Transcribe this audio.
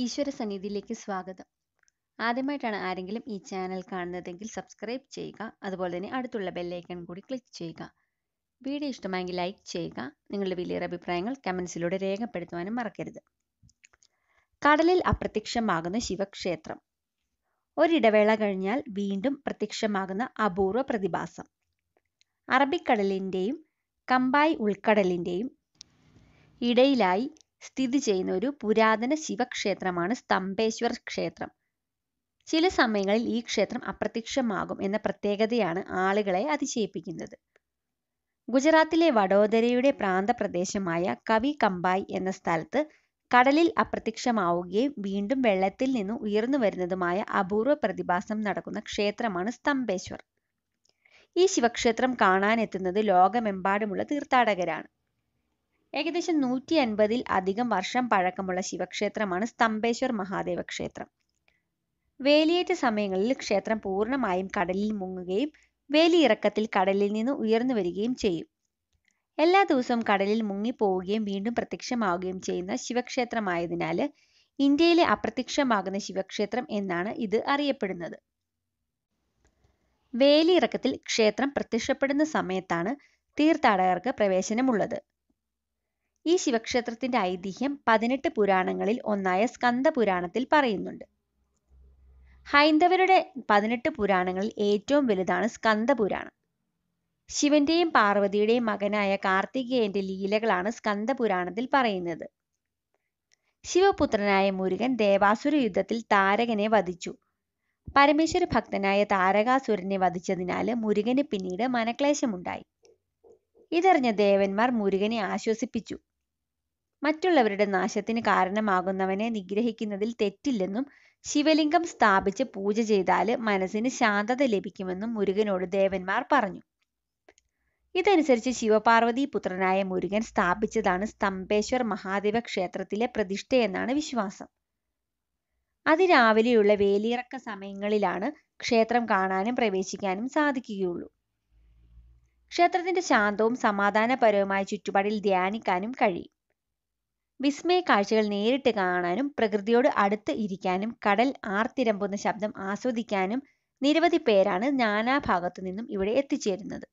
ഈശ്വര സന്നിധിയിലേക്ക് സ്വാഗതം ആദ്യമായിട്ടാണ് ആരെങ്കിലും ഈ ചാനൽ കാണുന്നതെങ്കിൽ സബ്സ്ക്രൈബ് ചെയ്യുക അതുപോലെ തന്നെ അടുത്തുള്ള ബെല്ലൈക്കൺ കൂടി ക്ലിക്ക് ചെയ്യുക വീഡിയോ ഇഷ്ടമായെങ്കിൽ ലൈക്ക് ചെയ്യുക നിങ്ങളുടെ വലിയ അഭിപ്രായങ്ങൾ കമൻസിലൂടെ രേഖപ്പെടുത്തുവാനും മറക്കരുത് കടലിൽ അപ്രത്യക്ഷമാകുന്ന ശിവക്ഷേത്രം ഒരിടവേള കഴിഞ്ഞാൽ വീണ്ടും പ്രത്യക്ഷമാകുന്ന അപൂർവ പ്രതിഭാസം അറബിക്കടലിൻ്റെയും കമ്പായി ഉൾക്കടലിൻ്റെയും ഇടയിലായി സ്ഥിതി ചെയ്യുന്ന ഒരു പുരാതന ശിവക്ഷേത്രമാണ് സ്തംഭേശ്വർ ക്ഷേത്രം ചില സമയങ്ങളിൽ ഈ ക്ഷേത്രം അപ്രത്യക്ഷമാകും എന്ന പ്രത്യേകതയാണ് ആളുകളെ അതിശയിപ്പിക്കുന്നത് ഗുജറാത്തിലെ വഡോദരയുടെ പ്രാന്തപ്രദേശമായ കവി കമ്പായി എന്ന സ്ഥലത്ത് കടലിൽ അപ്രത്യക്ഷമാവുകയും വീണ്ടും വെള്ളത്തിൽ നിന്ന് ഉയർന്നു വരുന്നതുമായ അപൂർവ പ്രതിഭാസം നടക്കുന്ന ക്ഷേത്രമാണ് സ്തംഭേശ്വർ ഈ ശിവക്ഷേത്രം കാണാനെത്തുന്നത് ലോകമെമ്പാടുമുള്ള തീർത്ഥാടകരാണ് ഏകദേശം നൂറ്റി അൻപതിൽ അധികം വർഷം പഴക്കമുള്ള ശിവക്ഷേത്രമാണ് സ്തംഭേശ്വർ മഹാദേവ ക്ഷേത്രം വേലിയേറ്റ സമയങ്ങളിൽ ക്ഷേത്രം പൂർണ്ണമായും കടലിൽ മുങ്ങുകയും വേലിയിറക്കത്തിൽ കടലിൽ നിന്ന് ഉയർന്നു വരികയും ചെയ്യും എല്ലാ ദിവസവും കടലിൽ മുങ്ങിപ്പോവുകയും വീണ്ടും പ്രത്യക്ഷമാവുകയും ചെയ്യുന്ന ശിവക്ഷേത്രമായതിനാൽ ഇന്ത്യയിലെ അപ്രത്യക്ഷമാകുന്ന ശിവക്ഷേത്രം എന്നാണ് ഇത് അറിയപ്പെടുന്നത് വേലിയിറക്കത്തിൽ ക്ഷേത്രം പ്രത്യക്ഷപ്പെടുന്ന സമയത്താണ് തീർത്ഥാടകർക്ക് പ്രവേശനമുള്ളത് ഈ ശിവക്ഷേത്രത്തിന്റെ ഐതിഹ്യം പതിനെട്ട് പുരാണങ്ങളിൽ ഒന്നായ സ്കന്ദപുരാണത്തിൽ പറയുന്നുണ്ട് ഹൈന്ദവരുടെ പതിനെട്ട് പുരാണങ്ങളിൽ ഏറ്റവും വലുതാണ് സ്കന്ദപുരാണം ശിവന്റെയും പാർവതിയുടെയും മകനായ കാർത്തികേയന്റെ ലീലകളാണ് സ്കന്ദപുരാണത്തിൽ പറയുന്നത് ശിവപുത്രനായ മുരുകൻ ദേവാസുര യുദ്ധത്തിൽ താരകനെ വധിച്ചു പരമേശ്വര ഭക്തനായ താരകാസുരനെ വധിച്ചതിനാൽ മുരുകന് പിന്നീട് മനക്ലേശമുണ്ടായി ഇതറിഞ്ഞ ദേവന്മാർ മുരുകനെ ആശ്വസിപ്പിച്ചു മറ്റുള്ളവരുടെ നാശത്തിന് കാരണമാകുന്നവനെ നിഗ്രഹിക്കുന്നതിൽ തെറ്റില്ലെന്നും ശിവലിംഗം സ്ഥാപിച്ച് പൂജ ചെയ്താൽ മനസ്സിന് ശാന്തത ലഭിക്കുമെന്നും മുരുകനോട് ദേവന്മാർ പറഞ്ഞു ഇതനുസരിച്ച് ശിവപാർവതി പുത്രനായ മുരുകൻ സ്ഥാപിച്ചതാണ് സ്തംഭേശ്വർ മഹാദേവ ക്ഷേത്രത്തിലെ പ്രതിഷ്ഠയെന്നാണ് വിശ്വാസം അതിരാവിലെയുള്ള വേലിയിറക്ക സമയങ്ങളിലാണ് ക്ഷേത്രം കാണാനും പ്രവേശിക്കാനും സാധിക്കുകയുള്ളൂ ക്ഷേത്രത്തിന്റെ ശാന്തവും സമാധാനപരവുമായ ചുറ്റുപാടിൽ ധ്യാനിക്കാനും കഴിയും വിസ്മയ കാഴ്ചകൾ നേരിട്ട് കാണാനും പ്രകൃതിയോട് അടുത്ത് ഇരിക്കാനും കടൽ ആർത്തിരമ്പുന്ന ശബ്ദം ആസ്വദിക്കാനും നിരവധി പേരാണ് നാനാഭാഗത്തു നിന്നും ഇവിടെ എത്തിച്ചേരുന്നത്